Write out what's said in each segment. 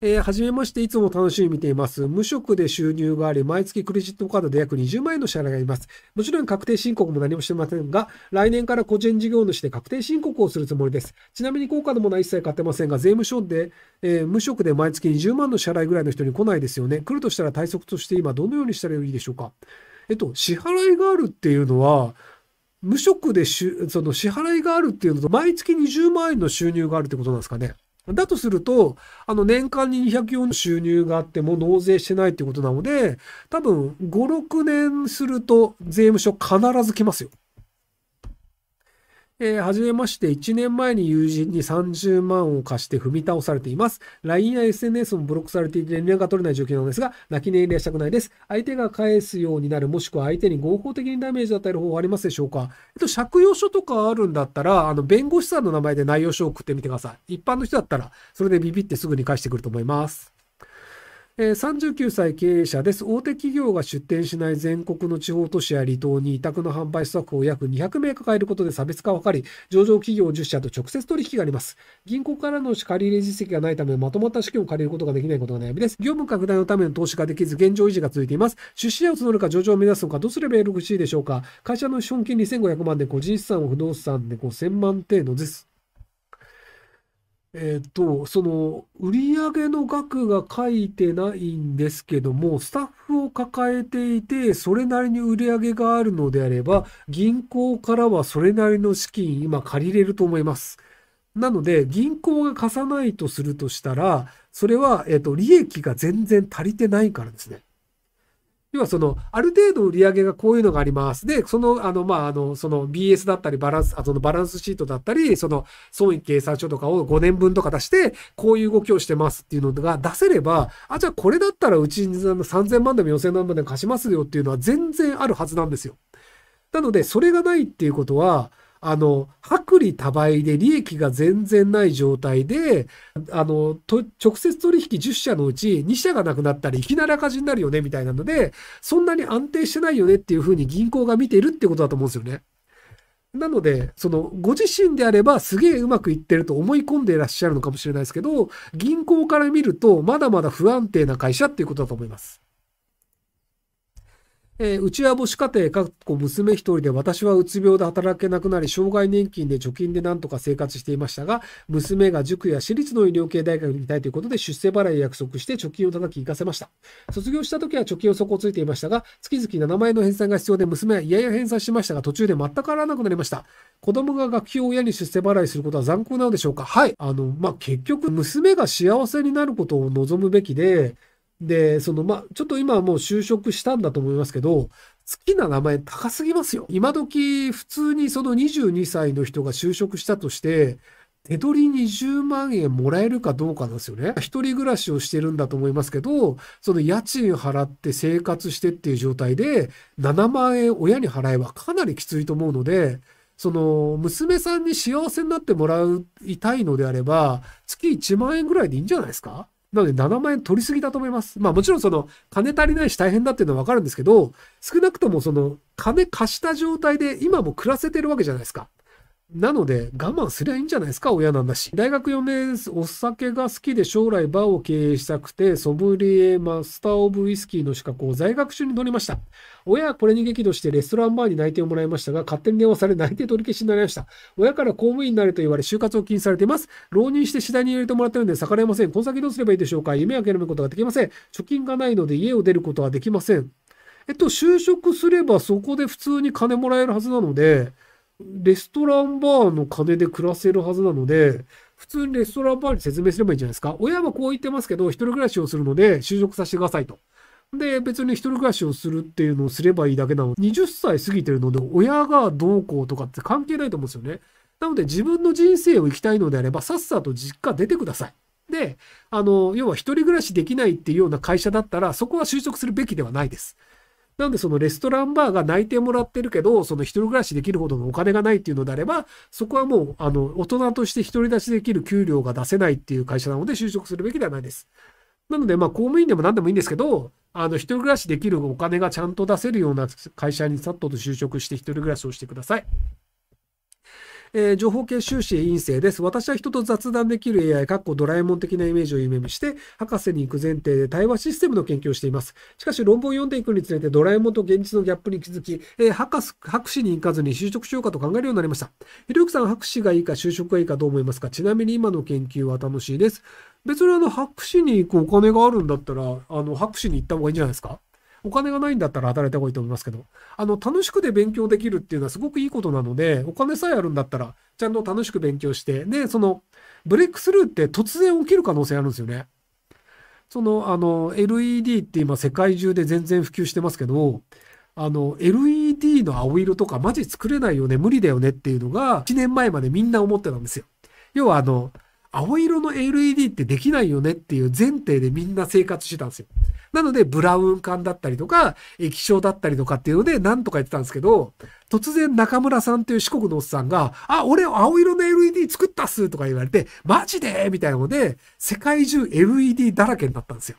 えー、はじめまして、いつも楽しみ見ています。無職で収入があり、毎月クレジットカードで約20万円の支払いがいます。もちろん確定申告も何もしてませんが、来年から個人事業主で確定申告をするつもりです。ちなみに効果のものは一切買ってませんが、税務署で、えー、無職で毎月20万の支払いぐらいの人に来ないですよね。来るとしたら対策として今どのようにしたらいいでしょうか。えっと、支払いがあるっていうのは、無職でその支払いがあるっていうのと、毎月20万円の収入があるってことなんですかね。だとすると、あの年間に204の収入があっても納税してないってことなので、多分5、6年すると税務署必ず来ますよ。えー、はじめまして、1年前に友人に30万を貸して踏み倒されています。LINE や SNS もブロックされていて連絡が取れない状況なんですが、泣き寝入りはしたくないです。相手が返すようになる、もしくは相手に合法的にダメージを与える方法ありますでしょうかえっと、借用書とかあるんだったら、あの、弁護士さんの名前で内容書を送ってみてください。一般の人だったら、それでビビってすぐに返してくると思います。えー、39歳経営者です。大手企業が出店しない全国の地方都市や離島に委託の販売スタッフを約200名抱えることで差別化を図り、上場企業10社と直接取引があります。銀行からの借入れ実績がないため、まとまった資金を借りることができないことが悩みです。業務拡大のための投資ができず、現状維持が続いています。出資者を募るか上場を目指すのか、どうすればよろしいでしょうか。会社の資本金2500万で個人資産を不動産で5000万程度です。えっと、その、売上の額が書いてないんですけども、スタッフを抱えていて、それなりに売上があるのであれば、銀行からはそれなりの資金、今借りれると思います。なので、銀行が貸さないとするとしたら、それは、えっと、利益が全然足りてないからですね。要はその、ある程度売り上げがこういうのがあります。で、その、あの、まあ、あの、その BS だったり、バランス、あの、バランスシートだったり、その、損益計算書とかを5年分とか出して、こういう動きをしてますっていうのが出せれば、あ、じゃあこれだったらうちに3000万でも4000万でも貸しますよっていうのは全然あるはずなんですよ。なので、それがないっていうことは、あの、薄利多売で利益が全然ない状態で、あの、直接取引10社のうち2社がなくなったり、いきなり赤字になるよね、みたいなので、そんなに安定してないよねっていうふうに銀行が見ているってことだと思うんですよね。なので、その、ご自身であればすげえうまくいってると思い込んでいらっしゃるのかもしれないですけど、銀行から見ると、まだまだ不安定な会社っていうことだと思います。えー、うちは母子家庭、かっこ娘一人で、私はうつ病で働けなくなり、障害年金で貯金でなんとか生活していましたが、娘が塾や私立の医療系大学に行きたいということで、出世払いを約束して貯金を叩き行かせました。卒業した時は貯金を底をついていましたが、月々7万円の返済が必要で、娘はやや返済しましたが、途中で全く払わなくなりました。子供が学費を親に出世払いすることは残酷なのでしょうかはい。あの、まあ、結局、娘が幸せになることを望むべきで、で、その、まちょっと今はもう就職したんだと思いますけど、好きな名前高すぎますよ。今時、普通にその22歳の人が就職したとして、手取り20万円もらえるかどうかなんですよね。一人暮らしをしてるんだと思いますけど、その家賃払って生活してっていう状態で、7万円親に払えばかなりきついと思うので、その娘さんに幸せになってもらいたいのであれば、月1万円ぐらいでいいんじゃないですかなので7万円取りすぎだと思います。まあもちろんその金足りないし大変だっていうのはわかるんですけど、少なくともその金貸した状態で今も暮らせてるわけじゃないですか。なので、我慢すりゃいいんじゃないですか、親なんだし。大学4年、お酒が好きで将来バーを経営したくて、ソブリエマスターオブウイスキーの資格を在学中に取りました。親はこれに激怒してレストランバーに内定をもらいましたが、勝手に電話され内定取り消しになりました。親から公務員になれと言われ、就活を禁止されています。浪人して次第に入れてもらってるんで逆らえません。この先どうすればいいでしょうか夢を諦めることができません。貯金がないので家を出ることはできません。えっと、就職すればそこで普通に金もらえるはずなので、レストランバーの金で暮らせるはずなので、普通にレストランバーに説明すればいいんじゃないですか。親はこう言ってますけど、一人暮らしをするので、就職させてくださいと。で、別に一人暮らしをするっていうのをすればいいだけなの。20歳過ぎてるので、親がどうこうとかって関係ないと思うんですよね。なので、自分の人生を生きたいのであれば、さっさと実家出てください。で、あの、要は一人暮らしできないっていうような会社だったら、そこは就職するべきではないです。なのでそのレストランバーが内定もらってるけど、その一人暮らしできるほどのお金がないっていうのであれば、そこはもう、あの、大人として独り立ちできる給料が出せないっていう会社なので就職するべきではないです。なので、まあ、公務員でも何でもいいんですけど、あの、一人暮らしできるお金がちゃんと出せるような会社にさっとと就職して一人暮らしをしてください。えー、情報系修士院生です。私は人と雑談できる AI、かっこドラえもん的なイメージを夢見して、博士に行く前提で対話システムの研究をしています。しかし、論文を読んでいくにつれて、ドラえもんと現実のギャップに気づき、えー、博士、博士に行かずに就職しようかと考えるようになりました。ひろゆきさん、博士がいいか就職がいいかどう思いますかちなみに今の研究は楽しいです。別にあの、博士に行くお金があるんだったら、あの、博士に行った方がいいんじゃないですかお金がないんだったら働いた方がいいと思いますけど、あの、楽しくで勉強できるっていうのはすごくいいことなので、お金さえあるんだったら、ちゃんと楽しく勉強して、で、その、ブレイクスルーって突然起きる可能性あるんですよね。その、あの、LED って今世界中で全然普及してますけど、あの、LED の青色とかマジ作れないよね、無理だよねっていうのが、1年前までみんな思ってたんですよ。要はあの、青色の LED ってできないよねっていう前提でみんな生活してたんですよ。なので、ブラウン管だったりとか、液晶だったりとかっていうので、なんとか言ってたんですけど、突然中村さんという四国のおっさんが、あ、俺青色の LED 作ったっすとか言われて、マジでみたいなので、世界中 LED だらけになったんですよ。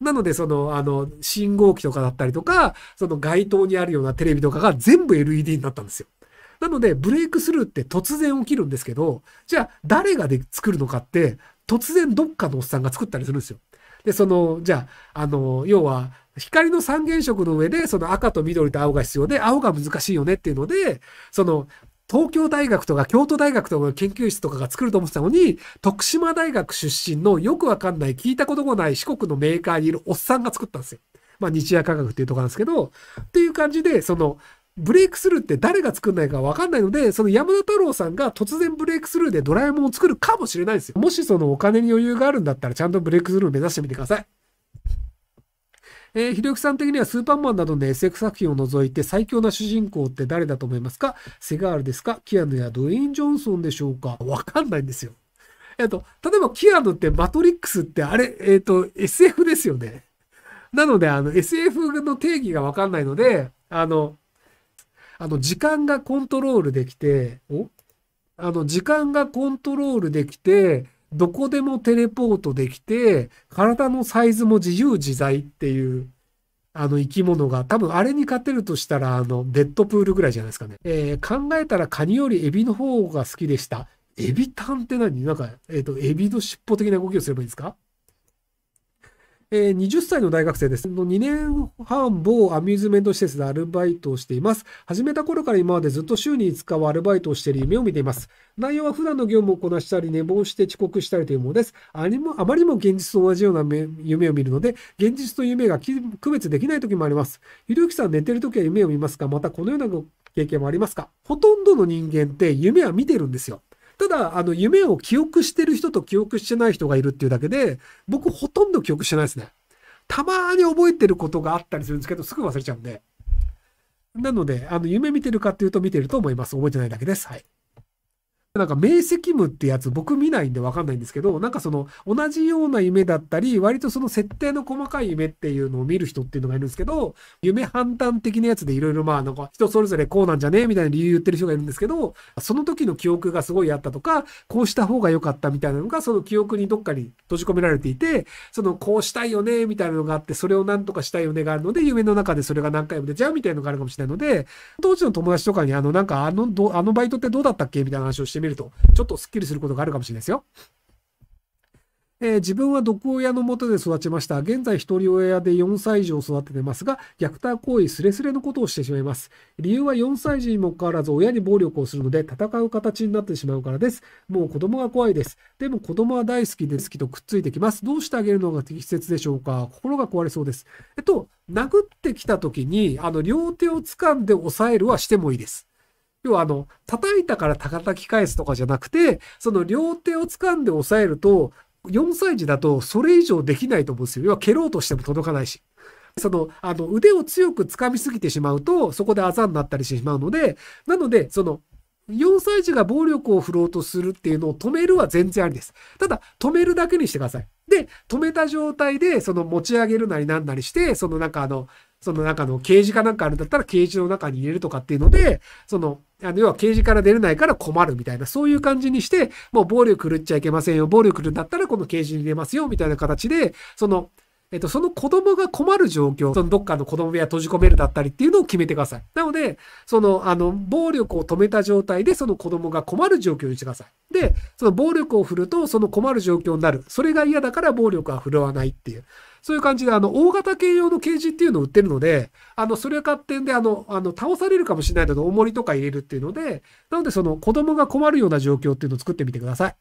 なので、その、あの、信号機とかだったりとか、その街灯にあるようなテレビとかが全部 LED になったんですよ。なので、ブレイクスルーって突然起きるんですけど、じゃあ、誰がで作るのかって、突然どっかのおっさんが作ったりするんですよ。で、その、じゃあ、あの、要は、光の三原色の上で、その赤と緑と青が必要で、青が難しいよねっていうので、その、東京大学とか京都大学とかの研究室とかが作ると思ってたのに、徳島大学出身のよくわかんない、聞いたこともない四国のメーカーにいるおっさんが作ったんですよ。まあ、日夜科学っていうとこなんですけど、っていう感じで、その、ブレイクスルーって誰が作んないかわかんないので、その山田太郎さんが突然ブレイクスルーでドラえもんを作るかもしれないですよ。もしそのお金に余裕があるんだったら、ちゃんとブレイクスルー目指してみてください。えー、ひろゆきさん的にはスーパーマンなどの SF 作品を除いて最強な主人公って誰だと思いますかセガールですかキアヌやドウェイン・ジョンソンでしょうかわかんないんですよ。えっと、例えばキアヌってマトリックスってあれ、えっ、と、SF ですよね。なので、あの、SF の定義がわかんないので、あの、あの、時間がコントロールできて、おあの、時間がコントロールできて、どこでもテレポートできて、体のサイズも自由自在っていう、あの生き物が、多分あれに勝てるとしたら、あの、デッドプールぐらいじゃないですかね。えー、考えたらカニよりエビの方が好きでした。エビタンって何なんか、えっ、ー、と、エビの尻尾的な動きをすればいいんですかえー、20歳の大学生です。2年半某アミューズメント施設でアルバイトをしています。始めた頃から今までずっと週に5日はアルバイトをしている夢を見ています。内容は普段の業務をこなしたり、寝坊して遅刻したりというものです。ありもあまりも現実と同じような夢を見るので、現実と夢が区別できない時もあります。ひろゆきさん寝てる時は夢を見ますかまたこのような経験もありますかほとんどの人間って夢は見てるんですよ。ただ、あの、夢を記憶してる人と記憶してない人がいるっていうだけで、僕ほとんど記憶してないですね。たまに覚えてることがあったりするんですけど、すぐ忘れちゃうんで。なので、あの、夢見てるかっていうと見てると思います。覚えてないだけです。はい。なんか明晰夢ってやつ僕見ないんでわかんないんですけどなんかその同じような夢だったり割とその設定の細かい夢っていうのを見る人っていうのがいるんですけど夢判断的なやつでいろいろまあなんか人それぞれこうなんじゃねみたいな理由言ってる人がいるんですけどその時の記憶がすごいあったとかこうした方が良かったみたいなのがその記憶にどっかに閉じ込められていてそのこうしたいよねみたいなのがあってそれをなんとかしたいよねがあるので夢の中でそれが何回も出ちゃうみたいなのがあるかもしれないので当時の友達とかにあのなんかあのあのバイトってどうだったっけみたいな話をしてみれると、ちょっとスッキリすることがあるかもしれないですよ。えー、自分は毒親のもとで育ちました。現在一人親で4歳児を育ててますが、虐待行為すれすれのことをしてしまいます。理由は4歳児にもかかわらず親に暴力をするので戦う形になってしまうからです。もう子供が怖いです。でも子供は大好きで好きとくっついてきます。どうしてあげるのが適切でしょうか心が壊れそうです。えっと、殴ってきた時に、あの、両手を掴んで押さえるはしてもいいです。要はあの、叩いたから叩き返すとかじゃなくて、その両手を掴んで押さえると、4歳児だとそれ以上できないと思うんですよ。要は蹴ろうとしても届かないし。その、あの、腕を強く掴みすぎてしまうと、そこであざになったりしてしまうので、なので、その、4歳児が暴力を振ろうとするっていうのを止めるは全然ありです。ただ、止めるだけにしてください。で、止めた状態で、その持ち上げるなりなんなりして、そのなんかあの、その中のケージかなんかあるんだったらケージの中に入れるとかっていうので、そのあの要はケージから出れないから困るみたいな、そういう感じにして、もう暴力振るっちゃいけませんよ。暴力振るんだったらこのケージに入れますよ、みたいな形で、その、えっと、その子供が困る状況、そのどっかの子供部屋閉じ込めるだったりっていうのを決めてください。なので、その、あの、暴力を止めた状態で、その子供が困る状況にしてください。で、その暴力を振ると、その困る状況になる。それが嫌だから暴力は振るわないっていう。そういう感じで、あの、大型犬用のケージっていうのを売ってるので、あの、それを買ってんで、あの、あの、倒されるかもしれないので、重りとか入れるっていうので、なので、その、子供が困るような状況っていうのを作ってみてください。